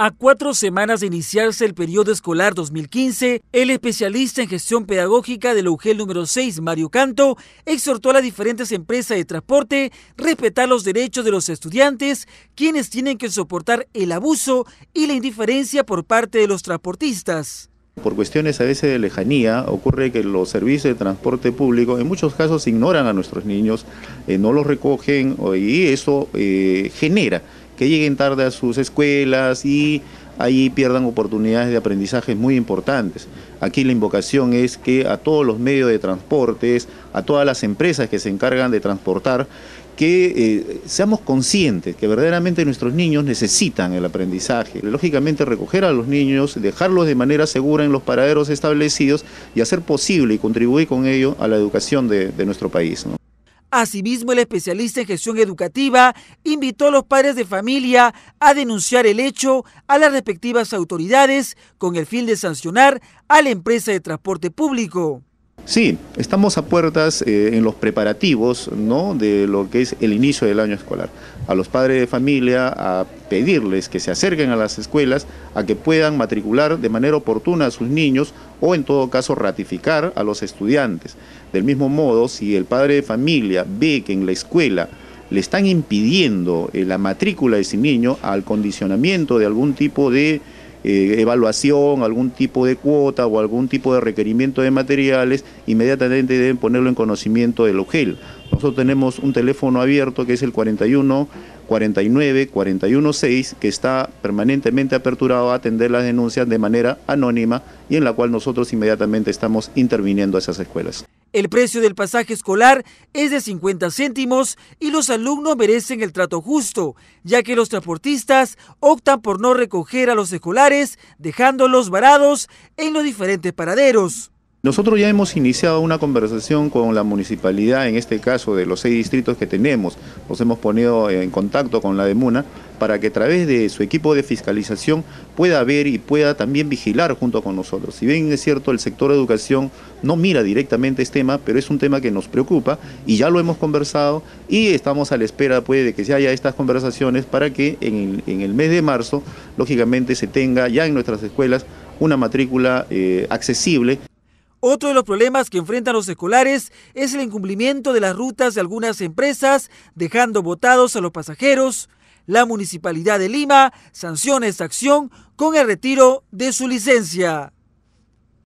A cuatro semanas de iniciarse el periodo escolar 2015, el especialista en gestión pedagógica del UGEL número 6, Mario Canto, exhortó a las diferentes empresas de transporte respetar los derechos de los estudiantes, quienes tienen que soportar el abuso y la indiferencia por parte de los transportistas. Por cuestiones a veces de lejanía, ocurre que los servicios de transporte público en muchos casos ignoran a nuestros niños, eh, no los recogen eh, y eso eh, genera que lleguen tarde a sus escuelas y ahí pierdan oportunidades de aprendizaje muy importantes. Aquí la invocación es que a todos los medios de transportes, a todas las empresas que se encargan de transportar, que eh, seamos conscientes que verdaderamente nuestros niños necesitan el aprendizaje. Lógicamente recoger a los niños, dejarlos de manera segura en los paraderos establecidos y hacer posible y contribuir con ello a la educación de, nuestro país. Asimismo, el especialista en gestión educativa invitó a los padres de familia a denunciar el hecho a las respectivas autoridades con el fin de sancionar a la empresa de transporte público. Sí, estamos a puertas eh, en los preparativos ¿no? de lo que es el inicio del año escolar. A los padres de familia, a pedirles que se acerquen a las escuelas, a que puedan matricular de manera oportuna a sus niños o en todo caso ratificar a los estudiantes. Del mismo modo, si el padre de familia ve que en la escuela le están impidiendo eh, la matrícula de ese niño al condicionamiento de algún tipo de eh, evaluación, algún tipo de cuota o algún tipo de requerimiento de materiales, inmediatamente deben ponerlo en conocimiento del OGEL. Nosotros tenemos un teléfono abierto que es el 41 49 que está permanentemente aperturado a atender las denuncias de manera anónima y en la cual nosotros inmediatamente estamos interviniendo a esas escuelas. El precio del pasaje escolar es de 50 céntimos y los alumnos merecen el trato justo, ya que los transportistas optan por no recoger a los escolares, dejándolos varados en los diferentes paraderos. Nosotros ya hemos iniciado una conversación con la municipalidad, en este caso de los seis distritos que tenemos, nos hemos ponido en contacto con la de Muna, para que a través de su equipo de fiscalización pueda ver y pueda también vigilar junto con nosotros. Si bien es cierto, el sector de educación no mira directamente este tema, pero es un tema que nos preocupa y ya lo hemos conversado y estamos a la espera pues, de que se haya estas conversaciones para que en el, mes de marzo, lógicamente, se tenga ya en nuestras escuelas una matrícula eh, accesible. Otro de los problemas que enfrentan los escolares es el incumplimiento de las rutas de algunas empresas, dejando botados a los pasajeros. La Municipalidad de Lima sanciona esta acción con el retiro de su licencia.